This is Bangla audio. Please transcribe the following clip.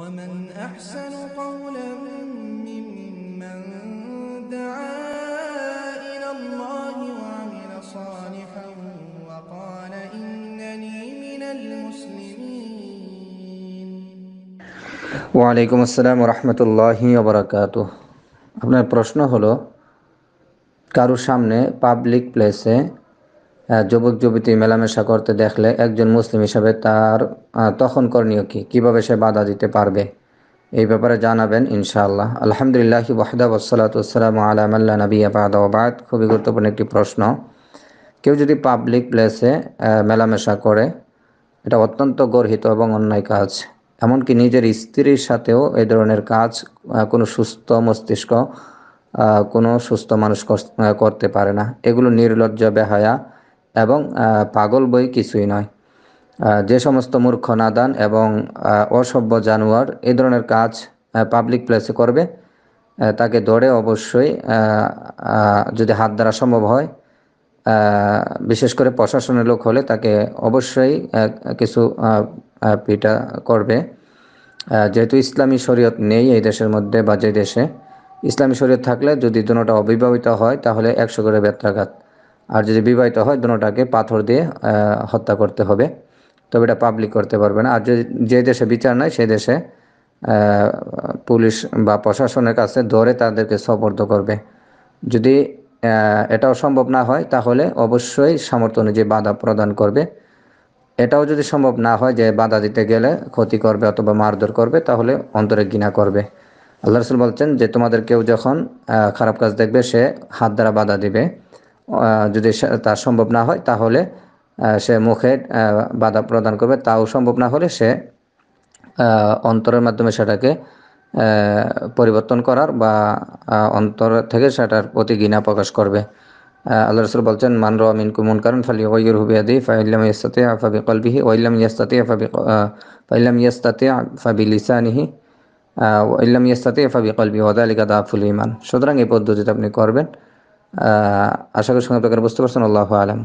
ومن أحسن قولا ممن دعا إلى الله وعمل صالحا وقال إنني من المسلمين وعليكم السلام ورحمة الله وبركاته أبنى প্রশ্ন হলো কারোর সামনে পাবলিক প্লেসে যুবক যুবতী মেলামেশা করতে দেখলে একজন মুসলিম হিসাবে তার তখন করণীয় কী কীভাবে সে বাধা দিতে পারবে এই ব্যাপারে জানাবেন ইনশাআল্লাহ আলহামদুলিল্লাহ ওয়াহদা আলাম আল্লাহ নবী আবাদ ওবাদ খুবই গুরুত্বপূর্ণ একটি প্রশ্ন কেউ যদি পাবলিক প্লেসে মেলামেশা করে এটা অত্যন্ত গর্হিত এবং অন্যায় কাজ এমনকি নিজের স্ত্রীর সাথেও এ ধরনের কাজ কোনো সুস্থ মস্তিষ্ক কোনো সুস্থ মানুষ করতে পারে না এগুলো নির্লজ্জ বেহায়া এবং পাগল বই কিছুই নয় যে সমস্ত মূর্খ নাদান এবং অসভ্য জানোয়ার এই ধরনের কাজ পাবলিক প্লেসে করবে তাকে ধরে অবশ্যই যদি হাত দ্বারা সম্ভব হয় বিশেষ করে প্রশাসনের লোক হলে তাকে অবশ্যই কিছু পিটা করবে যেহেতু ইসলামী শরীয়ত নেই এই দেশের মধ্যে বা যে দেশে ইসলামী শরীয়ত থাকলে যদি দুটা অবিবাহিত হয় তাহলে একশো করে ব্যথাঘাত আর যদি বিবাহিত হয় দুটাকে পাথর দিয়ে হত্যা করতে হবে তবে এটা পাবলিক করতে পারবে না আর যদি যে দেশে বিচার নাই সেই দেশে পুলিশ বা প্রশাসনের কাছে ধরে তাদেরকে সবর্দ করবে যদি এটাও সম্ভব না হয় তাহলে অবশ্যই সামর্থ্য অনুযায়ী বাধা প্রদান করবে এটাও যদি সম্ভব না হয় যে বাধা দিতে গেলে ক্ষতি করবে অথবা মারধর করবে তাহলে অন্তরে ঘৃণা করবে আল্লাহ রসুল বলছেন যে তোমাদের কেউ যখন খারাপ কাজ দেখবে সে হাত দ্বারা বাধা দিবে যদি তা সম্ভব না হয় তাহলে সে মুখে বাধা প্রদান করবে তাও সম্ভব না হলে সে অন্তরের মাধ্যমে সেটাকে পরিবর্তন করার বা অন্তর থেকে সেটার প্রতি ঘৃণা প্রকাশ করবে আল্লাহ রসুল বলছেন মান র মিন কুমন কারণ ফালি ওয়ুর হুবিয়াদি ফাইলাম ইয়াস্তাতে আফাবি কলবিহি ওয়াইলাম ইয়াস্তাতে আফাবি ফাইলাম ইয়াস্তাতে ফাবি লিসানিহি ওয়াইলাম ইয়াস্তাতে আফাবি কলবি ওয়াদালিকা দাফুল ইমান সুতরাং এই পদ্ধতিটা আপনি করবেন আশা করি সঙ্গে বুঝতে পারছেন আল্লাহ আলম